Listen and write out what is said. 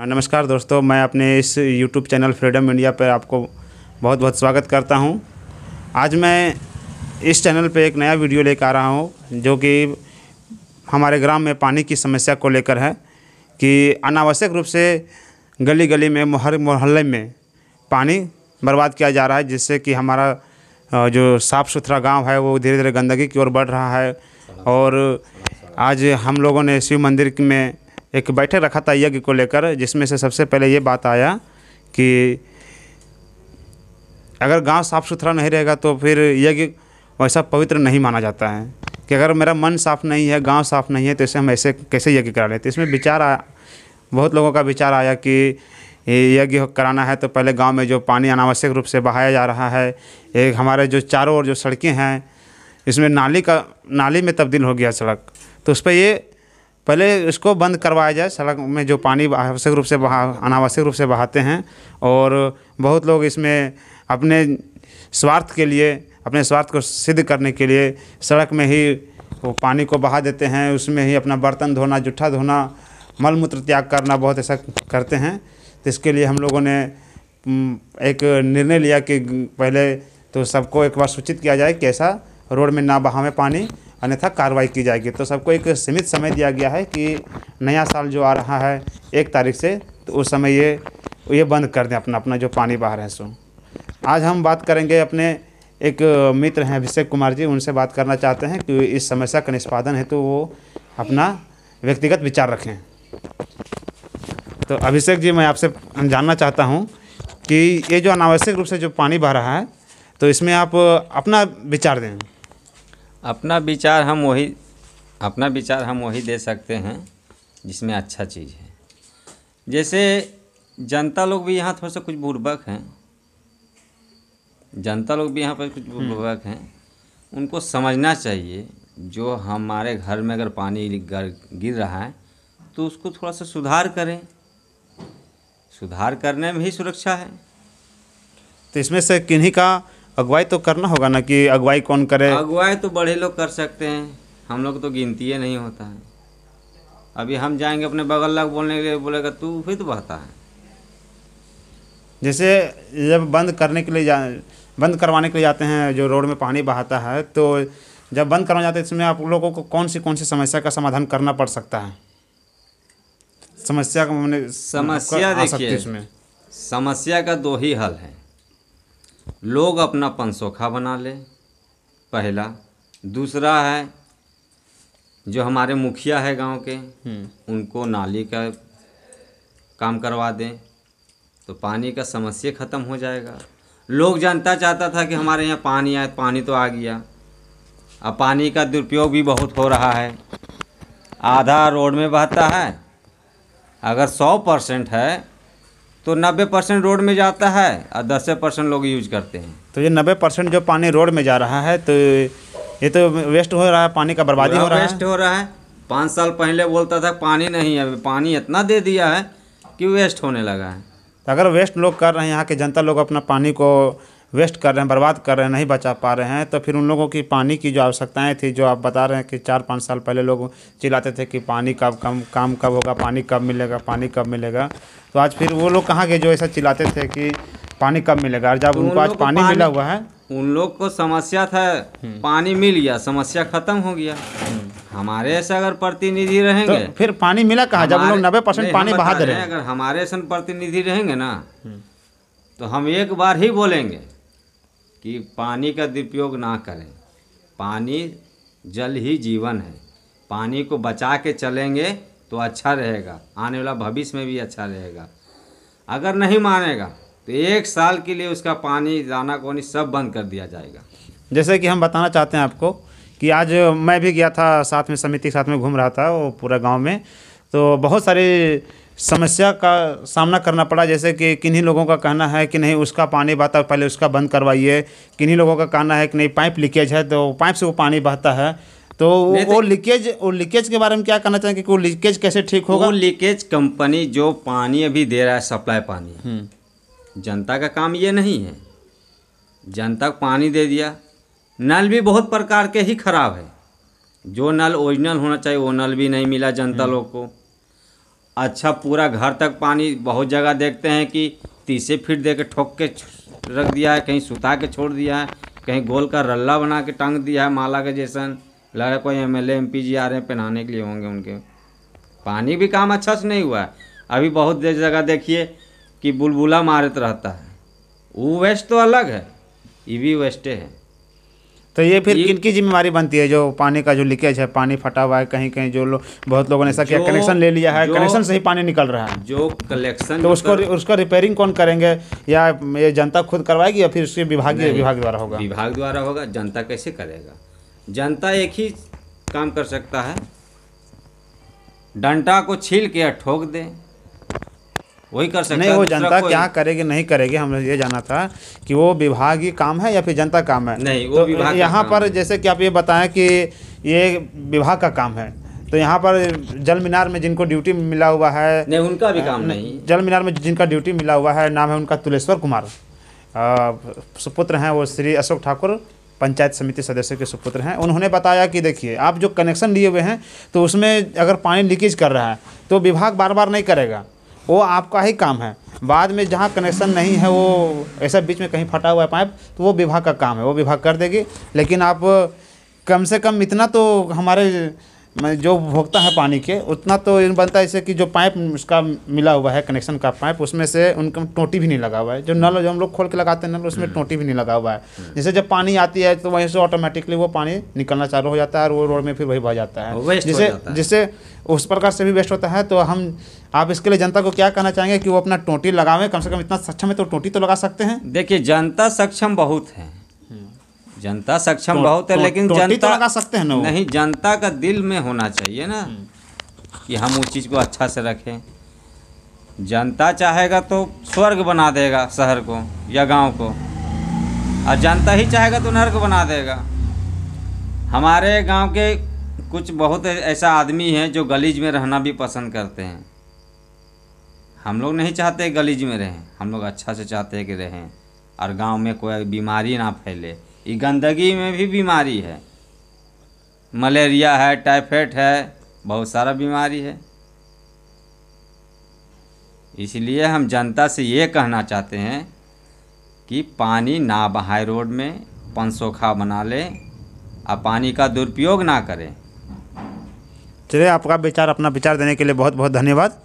नमस्कार दोस्तों मैं अपने इस YouTube चैनल फ्रीडम इंडिया पर आपको बहुत बहुत स्वागत करता हूं। आज मैं इस चैनल पर एक नया वीडियो लेकर आ रहा हूं, जो कि हमारे ग्राम में पानी की समस्या को लेकर है कि अनावश्यक रूप से गली गली में हर मोहल्ले में पानी बर्बाद किया जा रहा है जिससे कि हमारा जो साफ़ सुथरा गाँव है वो धीरे धीरे गंदगी की ओर बढ़ रहा है और आज हम लोगों ने शिव मंदिर में एक बैठक रखा था यज्ञ को लेकर जिसमें से सबसे पहले ये बात आया कि अगर गांव साफ़ सुथरा नहीं रहेगा तो फिर यज्ञ वैसा पवित्र नहीं माना जाता है कि अगर मेरा मन साफ़ नहीं है गांव साफ़ नहीं है तो इसे हम ऐसे कैसे यज्ञ करा लेते तो इसमें विचार आया बहुत लोगों का विचार आया कि यज्ञ कराना है तो पहले गांव में जो पानी अनावश्यक रूप से बहाया जा रहा है एक हमारे जो चारों ओर जो सड़कें हैं इसमें नाली का नाली में तब्दील हो गया सड़क तो उस पर ये पहले इसको बंद करवाया जाए सड़क में जो पानी आवश्यक रूप से बहा अनावश्यक रूप से बहाते हैं और बहुत लोग इसमें अपने स्वार्थ के लिए अपने स्वार्थ को सिद्ध करने के लिए सड़क में ही वो पानी को बहा देते हैं उसमें ही अपना बर्तन धोना जूठा धोना मल मूत्र त्याग करना बहुत ऐसा करते हैं तो इसके लिए हम लोगों ने एक निर्णय लिया कि पहले तो सबको एक बार सूचित किया जाए कि ऐसा रोड में ना बहावें पानी अन्यथा कार्रवाई की जाएगी तो सबको एक सीमित समय दिया गया है कि नया साल जो आ रहा है एक तारीख से तो उस समय ये ये बंद कर दें अपना अपना जो पानी बाहर है सो आज हम बात करेंगे अपने एक मित्र हैं अभिषेक कुमार जी उनसे बात करना चाहते हैं कि इस समस्या का निष्पादन हेतु तो वो अपना व्यक्तिगत विचार रखें तो अभिषेक जी मैं आपसे जानना चाहता हूँ कि ये जो अनावश्यक रूप से जो पानी बह रहा है तो इसमें आप अपना विचार दें अपना विचार हम वही अपना विचार हम वही दे सकते हैं जिसमें अच्छा चीज़ है जैसे जनता लोग भी यहाँ थोड़ा सा कुछ बुर्बक हैं जनता लोग भी यहाँ पर कुछ बुर्बक हम्म। हैं उनको समझना चाहिए जो हमारे घर में अगर पानी गिर रहा है तो उसको थोड़ा सा सुधार करें सुधार करने में ही सुरक्षा है तो इसमें से किन्हीं का अगुवाई तो करना होगा ना कि अगुवाई कौन करे अगुवाई तो बड़े लोग कर सकते हैं हम लोग तो गिनती ही नहीं होता है अभी हम जाएंगे अपने बगल लग बोलने के लिए बोलेगा तू फिर तो बहता है जैसे जब बंद करने के लिए जा बंद करवाने के लिए जाते हैं जो रोड में पानी बहाता है तो जब बंद करवाने जाते हैं इसमें आप लोगों को कौन सी कौन सी समस्या का समाधान करना पड़ सकता है समस्या का मैंने समस्या देखिए इसमें समस्या का दो ही हल है लोग अपना पनसोखा बना लें पहला दूसरा है जो हमारे मुखिया है गांव के हम्म। उनको नाली का काम करवा दें तो पानी का समस्या ख़त्म हो जाएगा लोग जनता चाहता था कि हमारे यहाँ पानी आए पानी तो आ गया अब पानी का दुरुपयोग भी बहुत हो रहा है आधा रोड में बहता है अगर सौ परसेंट है तो 90 परसेंट रोड में जाता है और दस परसेंट लोग यूज करते हैं तो ये 90 परसेंट जो पानी रोड में जा रहा है तो ये तो वेस्ट हो रहा है पानी का बर्बादी हो रहा है वेस्ट हो रहा है पाँच साल पहले बोलता था पानी नहीं है पानी इतना दे दिया है कि वेस्ट होने लगा है तो अगर वेस्ट लोग कर रहे हैं यहाँ के जनता लोग अपना पानी को वेस्ट कर रहे हैं बर्बाद कर रहे हैं नहीं बचा पा रहे हैं तो फिर उन लोगों की पानी की जो आवश्यकताएं थी जो आप बता रहे हैं कि चार पाँच साल पहले लोग चिल्लाते थे कि पानी कब कम काम कब होगा पानी कब मिलेगा पानी कब मिलेगा तो आज फिर वो लोग कहाँ गए जो ऐसा चिल्लाते थे कि पानी कब मिलेगा और जब तो उनको आज पानी मिला हुआ है उन लोग को समस्या था हम्म। पानी मिल गया समस्या खत्म हो गया हम्म। हमारे ऐसे अगर प्रतिनिधि रहेंगे तो फिर पानी मिला कहा जब लोग नब्बे परसेंट पानी बहा दे रहे हैं अगर हमारे ऐसे प्रतिनिधि रहेंगे ना हम्म। तो हम एक बार ही बोलेंगे कि पानी का दुरुपयोग ना करें पानी जल ही जीवन है पानी को बचा के चलेंगे तो अच्छा रहेगा आने वाला भविष्य में भी अच्छा रहेगा अगर नहीं मानेगा तो एक साल के लिए उसका पानी दाना कोनी सब बंद कर दिया जाएगा जैसे कि हम बताना चाहते हैं आपको कि आज मैं भी गया था साथ में समिति के साथ में घूम रहा था वो पूरा गांव में तो बहुत सारे समस्या का सामना करना पड़ा जैसे कि किन्हीं लोगों का कहना है कि नहीं उसका पानी बहता पहले उसका बंद करवाइए किन्हीं लोगों का कहना है कि नहीं पाइप लीकेज है तो पाइप से वो पानी बहता है तो वो लीकेज वो लीकेज के बारे में क्या कहना चाहेंगे कि वो लीकेज कैसे ठीक होगा वो लीकेज कंपनी जो पानी अभी दे रहा है सप्लाई पानी हम्म। जनता का काम ये नहीं है जनता को पानी दे दिया नल भी बहुत प्रकार के ही खराब है जो नल ओरिजिनल होना चाहिए वो नल भी नहीं मिला जनता हम्म। लोग को अच्छा पूरा घर तक पानी बहुत जगह देखते हैं कि तीसरे फीट दे के ठोक के रख दिया है कहीं सुता के छोड़ दिया है कहीं गोल का रल्ला बना के टांग दिया है माला के जैसन लग रहा कोई M L M P ji आ रहे हैं पहनाने के लिए होंगे उनके पानी भी काम अच्छा से नहीं हुआ है अभी बहुत देर जगह देखिए कि बुलबुला मारत रहता है वो वेस्ट तो अलग है ये भी वेस्टे है तो ये फिर किन की जिम्मेवारी बनती है जो पानी का जो लीकेज है पानी फटा हुआ है कहीं कहीं जो लोग बहुत लोगों ने ऐसा किया कनेक्शन ले लिया है कनेक्शन से ही पानी निकल रहा है जो कलेक्शन तो उसको मतलब- उसका रिपेयरिंग कौन करेंगे या ये जनता खुद करवाएगी या फिर उसके विभागीय विभाग द्वारा होगा विभाग द्वारा होगा जनता कैसे करेगा जनता एक ही काम कर सकता है डंटा को छील के या ठोक दें वही कर सकता नहीं वो जनता क्या करेगी नहीं करेगी हमने ये जाना था कि वो विभागीय काम है या फिर जनता काम है नहीं वो तो यहाँ पर जैसे कि आप ये बताएं कि ये विभाग का काम है तो यहाँ पर जल मीनार में जिनको ड्यूटी मिला हुआ है नहीं उनका भी काम नहीं जल मीनार में जिनका ड्यूटी मिला हुआ है नाम है उनका तुलेश्वर कुमार सुपुत्र हैं वो श्री अशोक ठाकुर पंचायत समिति सदस्य के सुपुत्र हैं उन्होंने बताया कि देखिए आप जो कनेक्शन लिए हुए हैं तो उसमें अगर पानी लीकेज कर रहा है तो विभाग बार बार नहीं करेगा वो आपका ही काम है बाद में जहाँ कनेक्शन नहीं है वो ऐसा बीच में कहीं फटा हुआ है पाइप तो वो विभाग का काम है वो विभाग कर देगी लेकिन आप कम से कम इतना तो हमारे मैं जो भोगता है पानी के उतना तो बनता है इसे कि जो पाइप उसका मिला हुआ है कनेक्शन का पाइप उसमें से उनका टोटी भी नहीं लगा हुआ है जो नल जो हम लोग खोल के लगाते हैं नल उसमें हम्म। टोटी भी नहीं लगा हुआ है हम्म। जैसे जब पानी आती है तो वहीं से ऑटोमेटिकली वो पानी निकलना चालू हो जाता है और वो रोड में फिर वही बह जाता है जिससे जिससे उस प्रकार से भी वेस्ट होता है तो हम आप इसके लिए जनता को क्या कहना चाहेंगे कि वो अपना टोटी लगावें कम से कम इतना सक्षम है तो टोटी तो लगा सकते हैं देखिए जनता सक्षम बहुत है जनता सक्षम तो, बहुत है तो, लेकिन तो, जनता तो लगा सकते हैं ना नहीं जनता का दिल में होना चाहिए ना हम्म। कि हम उस चीज़ को अच्छा से रखें जनता चाहेगा तो स्वर्ग बना देगा शहर को या गांव को और जनता ही चाहेगा तो नर्क बना देगा हमारे गांव के कुछ बहुत ऐसा आदमी है जो गलीज में रहना भी पसंद करते हैं हम लोग नहीं चाहते गलीज में रहें हम लोग अच्छा से चाहते हैं कि रहें और गांव में कोई बीमारी ना फैले ये गंदगी में भी बीमारी है मलेरिया है टाइफाइड है बहुत सारा बीमारी है इसलिए हम जनता से ये कहना चाहते हैं कि पानी ना बहाए रोड में पनसोखा बना लें और पानी का दुरुपयोग ना करें चलिए आपका विचार अपना विचार देने के लिए बहुत बहुत धन्यवाद